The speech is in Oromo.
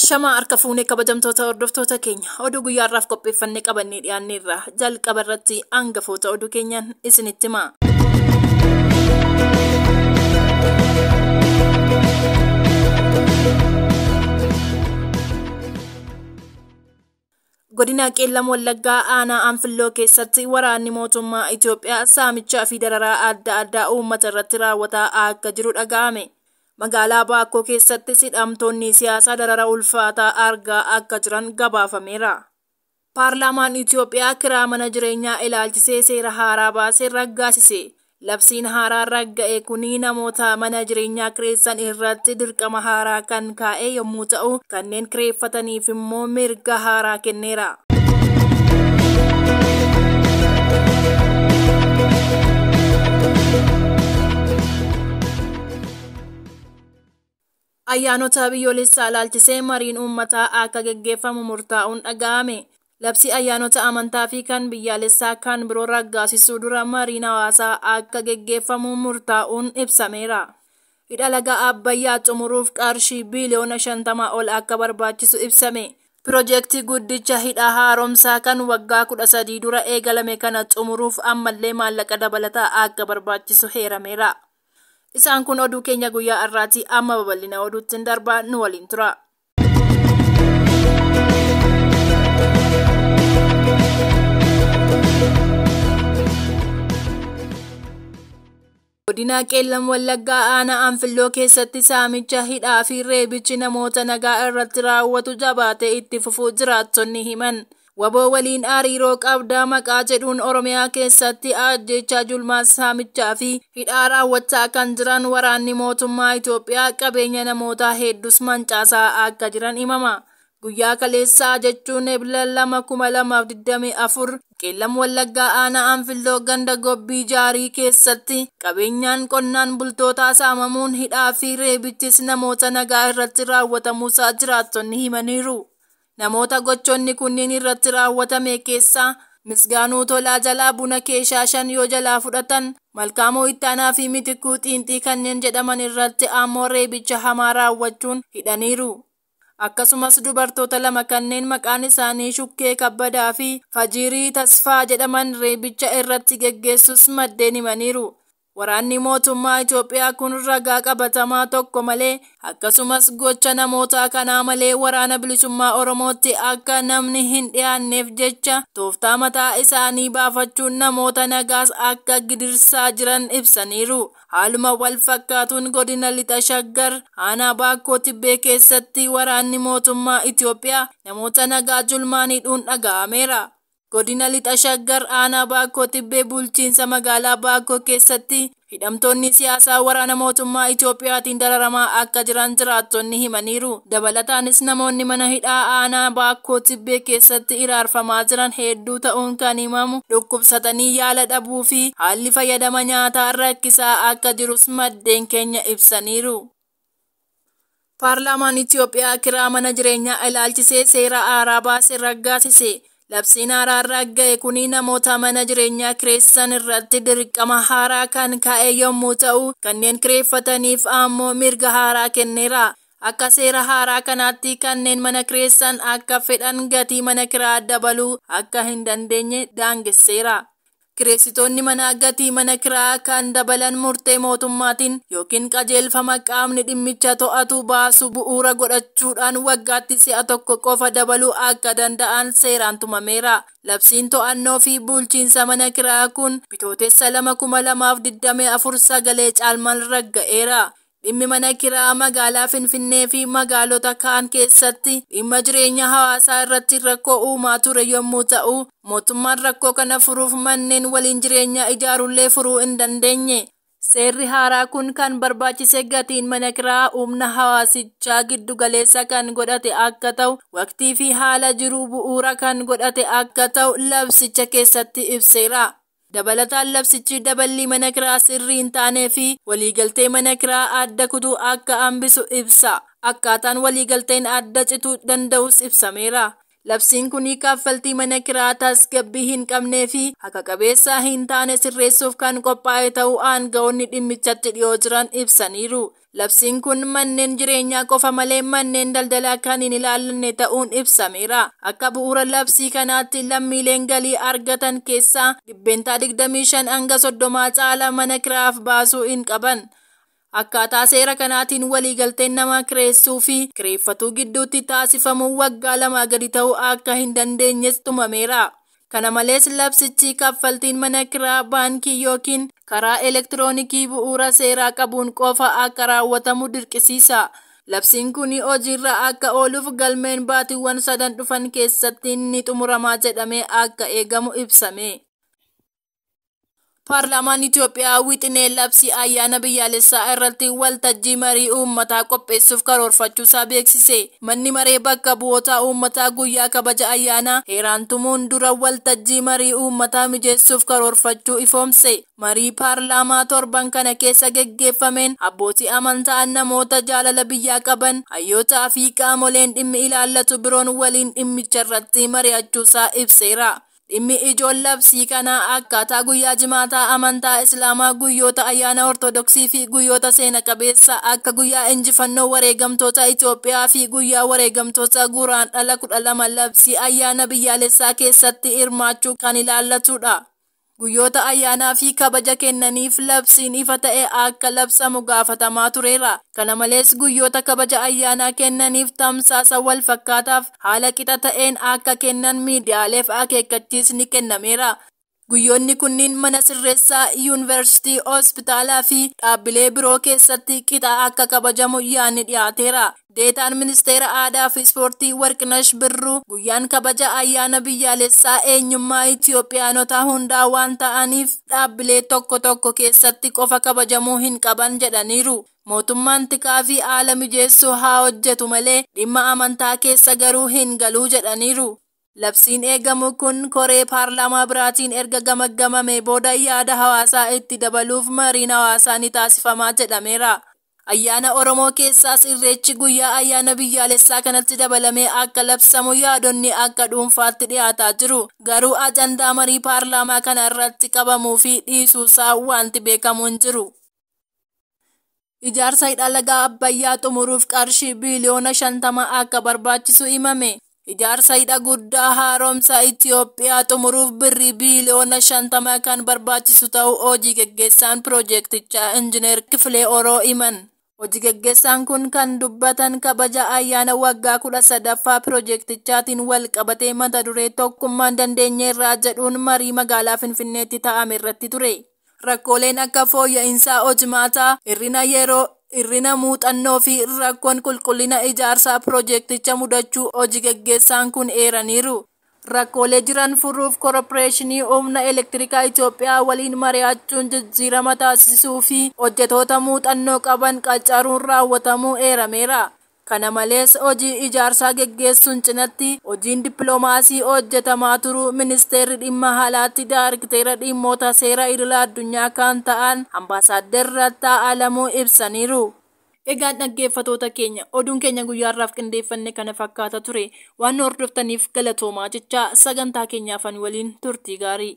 Shamaa harka fuunee kabajamtoota hordoftoota keenya oduu guyyaarraaf qopheeffannee qabannee dhiyaanneerra jalqaba irratti hangafoota oduu keenyan isinitti hima. godina qeellan wallaggaa aanaa anfilloo keessatti waraanni mootummaa itiyoophiyaa saamichaa fi dararaa adda addaa uummata irratti raawwataa akka jiru dhaga'ame. magaalaa Baakkoo keessatti hidhamtoonni siyaasaa darara ulfaataa argaa akka jiran gabaafameera. Paarlaamaan Itiyoophiyaa kiraa mana jireenyaa ilaalchisee seera haaraa baasee raggaasise. Labsiin haaraa ragga'e kuni namoota mana jireenyaa kireessan irratti dirqama haaraa kan kaa'e yommuu ta'u, kanneen kireeffataniif immoo mirga haaraa kenneera. Ayyaanota biyyoolessaa laalchisee mariin uummataa akka geggeeffamu murtaa'uun dhaga'ame. Labsi ayyaanota amantaa fi kan biyyaalessaa kan biroo raggaasisuu dura mariin hawaasaa akka geggeeffamu murtaa'uun ibsameera. Hidha laga Abbayyaa xumuruuf qarshii biliyoona 50 ol akka barbaachisu ibsame. piroojektii guddicha hidha haaromsaa kan waggaa 13 dura eegalame kana xumuruuf ammallee maallaqa dabalataa akka barbaachisu heerameera. Isaan kun oduu keenya guyyaa har'aatti amma babal'ina oduutti darbaa nu waliin tura. godina qeellan wallaggaa aanaa anfilloo keessatti saamicha hidhaa fi reebichi namoota nagaa irratti raawwatu jabaatee itti fufuu jiraattonni himan. Waboo waliin hariiroo qabdaa maqaa jedhuun Oromiyaa keessatti ajjechaa julmaa saamichaa fi hidhaa raawwachaa kan jiran waraanni mootummaa Itoophiyaa qabeenya namootaa hedduus mancaasaa akka jiran himama. Guyyaa kaleessaa jechuun ebila lama qeellamu wallaggaa aanaa anfiloo ganda gobbii jaarii keessatti qabeenyaan qonnaan bultootaa saamamuun hidhaa fi reebittis namoota nagaa irratti raawwatamuusaa jiraattonni himaniiru. Namoota gochoonni kunniin irratti raawwatame keessaa Misgaanuu Tolaa jalaa buna keeshaa shan yoo jalaa fudhatan malkaamoo Ittaanaa fi mitikuu Xiinxii kanneen jedhaman irratti ammoo reebicha hamaa raawwachuun hidhaniiru. Akkasumas dubartoota lama kanneen maqaan isaanii Shukkee Kabbadaa fi Fajiirii Tasfaa jedhaman reebicha irratti gaggeessus maddeen himaniiru. Waraanni mootummaa Itoophiyaa kun ragaa qabatamaa tokko malee akkasumas gocha namoota kanaa malee waraana bilisummaa Oromootti akka namni hin dhiyaanneef jecha tooftaa mataa isaanii baafachuun namoota nagaas akka gidirsaa jiran ibsaniiru. Haaluma wal fakkaatuun godina lixa shaggar aanaa baakkoo tibbee keessatti waraanni mootummaa Itoophiyaa namoota nagaa julmaanidhuun dhaga'ameera. Godina lixa shaggar aanaa Baakkoo Tibbee bulchiinsa magaalaa Baakkoo keessatti hidhamtoonni siyaasaa waraana mootummaa Itiyoophiyaatiin dararamaa akka jiran jiraattonni himaniiru. Dabalataanis namoonni mana hidhaa aanaa Baakkoo Tibbee keessatti iraarfamaa jiran hedduu ta'uun kan himamu dhukkubsatanii yaala dhabuu fi haalli fayyadama nyaataa rakkisaa akka jirus maddeen keenya ibsaniiru. Paarlaamaan Itiyoophiyaa kiraa mana jireenyaa ilaalchisee seera araabaa sirra Labsiin haaraarra ga'e kuni namoota mana jireenyaa kireessan irratti dirqama haaraa kan kaa'e yommuu ta'u, kanneen kireeffataniif ammoo mirga haaraa kenneera. Akka seera haaraa kanaatti kanneen mana kireessan akka fedhan gatii mana kiraa dabaluu akka hin dandeenye daangesseera. kireessitoonni manaa gatii mana kiraa kan dabalan murtee mootummaatiin yookiin qajeelfama qaamni dhimmicha to'atu baasu bu'uura godhachuudhaan waggaatti si'a tokko qofa dabaluu akka danda'an seeraan tumameera. labsiin to'annoo fi bulchiinsa mana kiraa kun bitootessa lama kuma lamaaf diddame afur sagalee caalmaan eera. dhimmi mana kiraa magaalaa finfinnee fi magaalota kaan keessatti dhimma jireenya hawaasaa irratti rakkoo uumaa ture yommuu ta'u mootummaan rakkoo kana furuuf manneen waliin jireenya ijaarullee furuu hin dandeenye seerri haaraa kun kan barbaachise gatiin mana kiraa humna hawaasichaa giddugaleessa kan godhate akka ta'u waqtii fi haala jiruu bu'uura kan godhate akka ta'u labsicha keessatti ibseera. dabalataan labsichi daballii mana kiraa sirrii hin taanee fi waliigaltee mana kiraa adda kutuu akka hambisu ibsa akkaataan waliigalteen adda cituu danda'us ibsameera labsiin kun kaffaltii mana kiraataas gabbii hin qabnee fi akka qabeessa hin taane sirreessuuf kan qophaa'e ta'uu aangaa'onni dhimmichatti dhiyoo jiran ibsaniiru labsiin kun manneen jireenyaa qofa malee manneen daldalaa kan hin ilaallanne ta'uun ibsameera akka bu'uura labsii kanaatti lammiileen galii argatan keessaa dhibbeentaa 25 hanga 30 caalaa mana kiraaf baasuu hin qaban. Akkaataa seera kanaatiin waliigalteen namaa kireessuu fi kireeffatuu gidduutti taasifamu waggaa lamaa gadi ta'uu akka hin tumameera. Kana malees labsichi kaffaltiin mana kiraa baankii yookiin karaa elektiroonikii bu'uura seeraa qabuun qofa akka raawwatamu dirqisiisa. Labsiin kun hojiirra akka ooluuf galmeen baatiiwwan sadan dhufan keessatti ni tumuramaa jedhamee akka eegamu ibsame. Paarlaamaan Itoophiyaa wixinee labsii ayyaana biyyaalessaa irratti waltajjii marii uummataa qopheessuuf karoorfachuusaa beeksise. Manni maree bakka bu'oota uummataa guyyaa kabaja ayyaanaa heeraan tumuun dura waltajjii marii uummataa mijeessuuf karoorfachuu ifoomse. Marii paarlaamaa torban kana keessa geggeeffameen abbootii amantaa namoota jaalala biyyaa qaban hayyootaafi qaamoleen dhimmi ilaallatu biroon waliin dhimmicha irratti mari'achuusaa ibseera. dhimmi labsii kanaa akkaataa guyyaa jimaataa amantaa islaamaa guyyoota ayyaana ortodoksii fi guyyoota seena qabeessa akka guyyaa injifannoo wareegamtoota itoophiyaa fi guyyaa wareegamtoota guuraan dhala kudha labsii ayyaana biyyaalessaa keessatti hirmaachuu kan ilaallatudha Guyyoota ayyaanaa fi kabaja kennaniif labsiin ifa ta'e akka labsamu gaafatamaa tureera. Kana malees guyyoota kabaja ayyaanaa kennaniif tamsaasa wal fakkaataaf haala qixa ta'een akka kennan miidiyaaleef ni kennameera. Guyyoonni kunniin mana sirreessaa yuunivarsiitii hospitaalaa fi dhaabbilee biroo keessatti qixa akka kabajamu yaani dhiyaateera. Deetaan ministeera aadaa fi ispoortii Warqinash Birruu guyyaan kabaja ayyaana biyyaalessaa eenyummaa Itoophiyaanotaa hundaa waan ta'aniif dhaabbilee tokko tokko keessatti qofa kabajamuu hin qaban jedhaniiru. Mootummaan tikaa fi haala mijeessuu haa hojjetu malee dhimma amantaa keessa garuu hin galuu jedhaniiru. Labsiin eegamu kun koree paarlaamaa biraatiin erga gamagamame booda yaada hawaasaa itti dabaluuf mariin hawaasaa ni taasifamaa jedhameera. Ayyaana Oromoo keessaas Irreechi guyyaa ayyaana biyyaalessaa kanatti dabalamee akka labsamu yaadonni akka dhuunfaatti dhiyaataa jiru. Garuu ajandaa marii paarlaamaa kana irratti qabamuu fi dhiisuusaa wanti beekamu hin jiru. Ijaarsa hidha lagaa Abbayyaa xumuruuf qarshii biliyoona shantama akka barbaachisu imame. Ijaarsa hidha guddaa haaromsa Itoophiyaa xumuruuf birrii biiliyoona shantama kan barbaachisu ta'u hojii gaggeessaan pirojektichaa injineer Kifilee Oroo himan. Hojii gaggeessaan kun kan dubbatan kabaja ayyaana waggaa kudha sadaffaa piroojeektichaatiin wal qabatee mata duree tokkummaan dandeenyeerraa jedhuun marii magaalaa Finfinneetti taa'ame irratti ture. Rakkooleen akka fooyya'insa hojii maataa hir'ina yeroo Irrina muuxannoo fi rakkoon qulqullina ijaarsaa piroojeekticha mudachuu hojii gaggeessaan kun eeraniiru. Rakkoolee jiran furuuf koorporeeshinii humna elektirikaa Itoophiyaa waliin mari'achuun jijjiirama taasisuu fi hojjetoota muuxannoo qaban qacaruun raawwatamuu eerameera. Kana malees hojii ijaarsaa gaggeessuun cinatti hojiin dippiloomaasii hojjetamaa turuu ministeerri dhimma haalaatti daarikteera dhimmoota seera idila addunyaa kan ta'an ambaasaadder Rattaa Alamuu ibsaniiru. egaan dhaggeeffatoota keenya oduun keenya guyyaarraaf qindeeffanne kana fakkaata ture waan hordoftaniif galatoomaa jecha sagantaa keenyaafan waliin turtii gaarii.